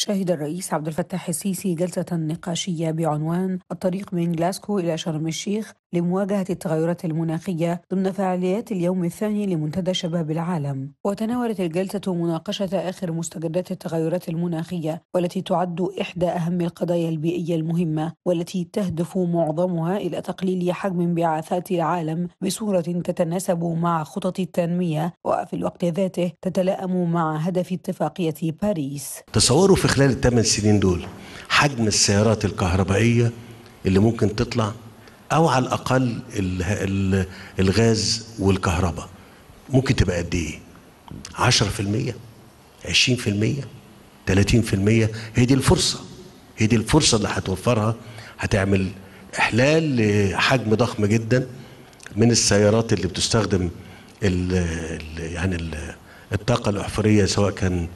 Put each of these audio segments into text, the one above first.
شهد الرئيس عبد الفتاح السيسي جلسة نقاشية بعنوان الطريق من جلاسكو إلى شرم الشيخ لمواجهة التغيرات المناخية ضمن فعاليات اليوم الثاني لمنتدى شباب العالم وتناولت الجلسة مناقشة آخر مستجدات التغيرات المناخية والتي تعد إحدى أهم القضايا البيئية المهمة والتي تهدف معظمها إلى تقليل حجم انبعاثات العالم بصورة تتناسب مع خطط التنمية وفي الوقت ذاته تتلائم مع هدف اتفاقية باريس تصور في خلال الثمان سنين دول حجم السيارات الكهربائية اللي ممكن تطلع أو على الأقل الغاز والكهرباء ممكن تبقى قد إيه؟ 10% 20% 30% هي دي الفرصة هي دي الفرصة اللي هتوفرها هتعمل إحلال لحجم ضخم جدا من السيارات اللي بتستخدم الـ الـ يعني الـ الطاقة الأحفورية سواء كان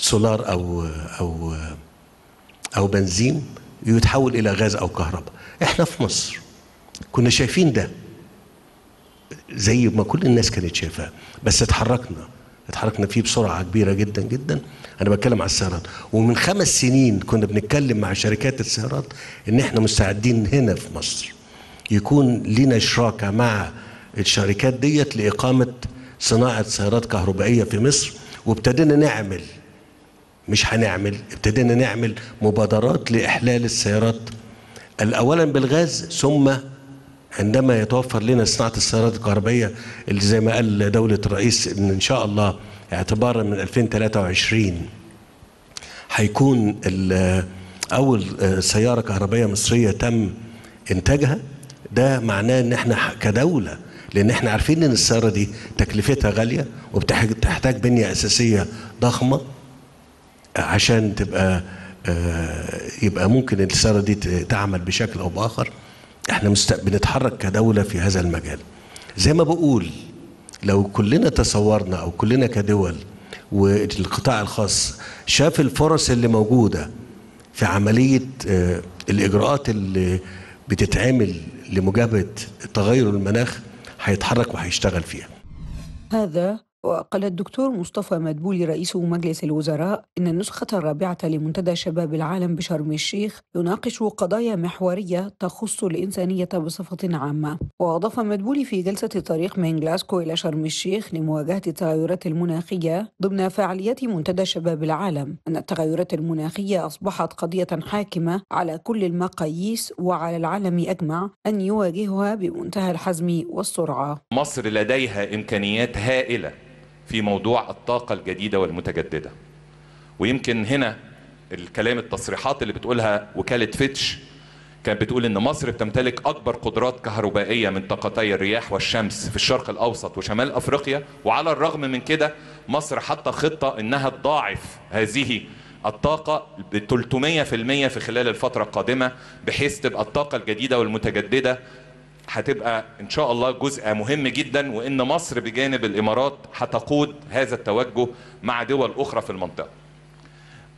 سولار او او او بنزين يتحول الى غاز او كهرباء احنا في مصر كنا شايفين ده زي ما كل الناس كانت شايفاه بس اتحركنا اتحركنا فيه بسرعه كبيره جدا جدا انا بتكلم على السيارات ومن خمس سنين كنا بنتكلم مع شركات السيارات ان احنا مستعدين هنا في مصر يكون لنا شراكه مع الشركات ديت لاقامه صناعه سيارات كهربائيه في مصر وابتدينا نعمل مش هنعمل ابتدينا نعمل مبادرات لإحلال السيارات أولا بالغاز ثم عندما يتوفر لنا صناعة السيارات الكهربائية اللي زي ما قال دولة الرئيس إن, إن شاء الله اعتبارا من 2023 هيكون أول سيارة كهربائية مصرية تم إنتاجها ده معناه إن إحنا كدولة لأن إحنا عارفين إن السيارة دي تكلفتها غالية وبتحتاج بنية أساسية ضخمة عشان تبقى آه، يبقى ممكن الرساله دي تعمل بشكل او باخر احنا بنتحرك كدوله في هذا المجال زي ما بقول لو كلنا تصورنا او كلنا كدول والقطاع الخاص شاف الفرص اللي موجوده في عمليه آه، الاجراءات اللي بتتعمل لمجابهه تغير المناخ هيتحرك وهيشتغل فيها هذا وقال الدكتور مصطفى مدبولي رئيس مجلس الوزراء إن النسخة الرابعة لمنتدى شباب العالم بشرم الشيخ يناقش قضايا محورية تخص الإنسانية بصفة عامة وأضاف مدبولي في جلسة الطريق من جلاسكو إلى شرم الشيخ لمواجهة التغيرات المناخية ضمن فعاليات منتدى شباب العالم أن التغيرات المناخية أصبحت قضية حاكمة على كل المقاييس وعلى العالم أجمع أن يواجهها بمنتهى الحزم والسرعة مصر لديها إمكانيات هائلة في موضوع الطاقة الجديدة والمتجددة ويمكن هنا الكلام التصريحات اللي بتقولها وكالة فيتش كانت بتقول ان مصر بتمتلك اكبر قدرات كهربائيه من طاقتي الرياح والشمس في الشرق الاوسط وشمال افريقيا وعلى الرغم من كده مصر حاطه خطه انها تضاعف هذه الطاقة ب 300% في خلال الفترة القادمة بحيث تبقى الطاقة الجديدة والمتجددة هتبقى ان شاء الله جزء مهم جدا وان مصر بجانب الامارات هتقود هذا التوجه مع دول اخرى في المنطقه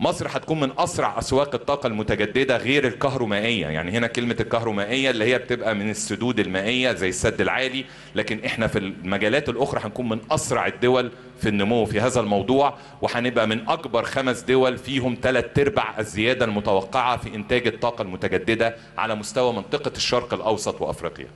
مصر هتكون من اسرع اسواق الطاقه المتجدده غير الكهرومائيه يعني هنا كلمه الكهرومائيه اللي هي بتبقى من السدود المائيه زي السد العالي لكن احنا في المجالات الاخرى هنكون من اسرع الدول في النمو في هذا الموضوع وهنبقى من اكبر خمس دول فيهم ثلاث ارباع الزياده المتوقعه في انتاج الطاقه المتجدده على مستوى منطقه الشرق الاوسط وافريقيا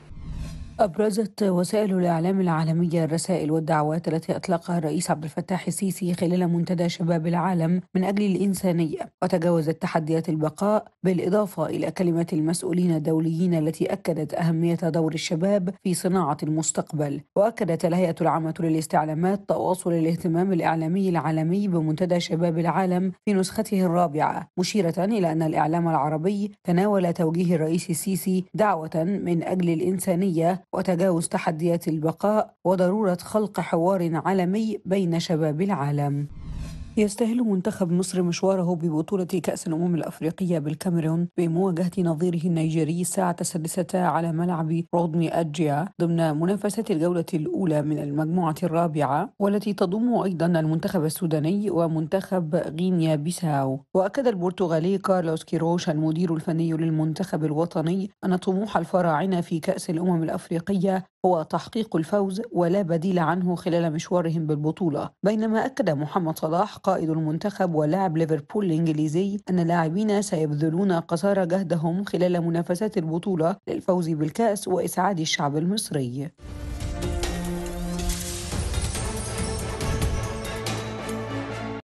أبرزت وسائل الإعلام العالمية الرسائل والدعوات التي أطلقها الرئيس عبد الفتاح السيسي خلال منتدى شباب العالم من أجل الإنسانية وتجاوزت تحديات البقاء بالإضافة إلى كلمة المسؤولين الدوليين التي أكدت أهمية دور الشباب في صناعة المستقبل وأكدت الهيئة العامة للاستعلامات تواصل الاهتمام الإعلامي العالمي بمنتدى شباب العالم في نسخته الرابعة مشيرة إلى أن الإعلام العربي تناول توجيه الرئيس السيسي دعوة من أجل الإنسانية وتجاوز تحديات البقاء وضروره خلق حوار عالمي بين شباب العالم يستهل منتخب مصر مشواره ببطولة كأس الأمم الأفريقية بالكاميرون بمواجهة نظيره النيجيري الساعة السادسة على ملعب رودني أجيا ضمن منافسة الجولة الأولى من المجموعة الرابعة والتي تضم أيضا المنتخب السوداني ومنتخب غينيا بيساو وأكد البرتغالي كارلوس كيروش المدير الفني للمنتخب الوطني أن طموح الفراعنة في كأس الأمم الأفريقية هو تحقيق الفوز ولا بديل عنه خلال مشوارهم بالبطولة بينما أكد محمد صلاح قائد المنتخب ولاعب ليفربول الإنجليزي أن اللاعبين سيبذلون قصارى جهدهم خلال منافسات البطولة للفوز بالكأس وإسعاد الشعب المصري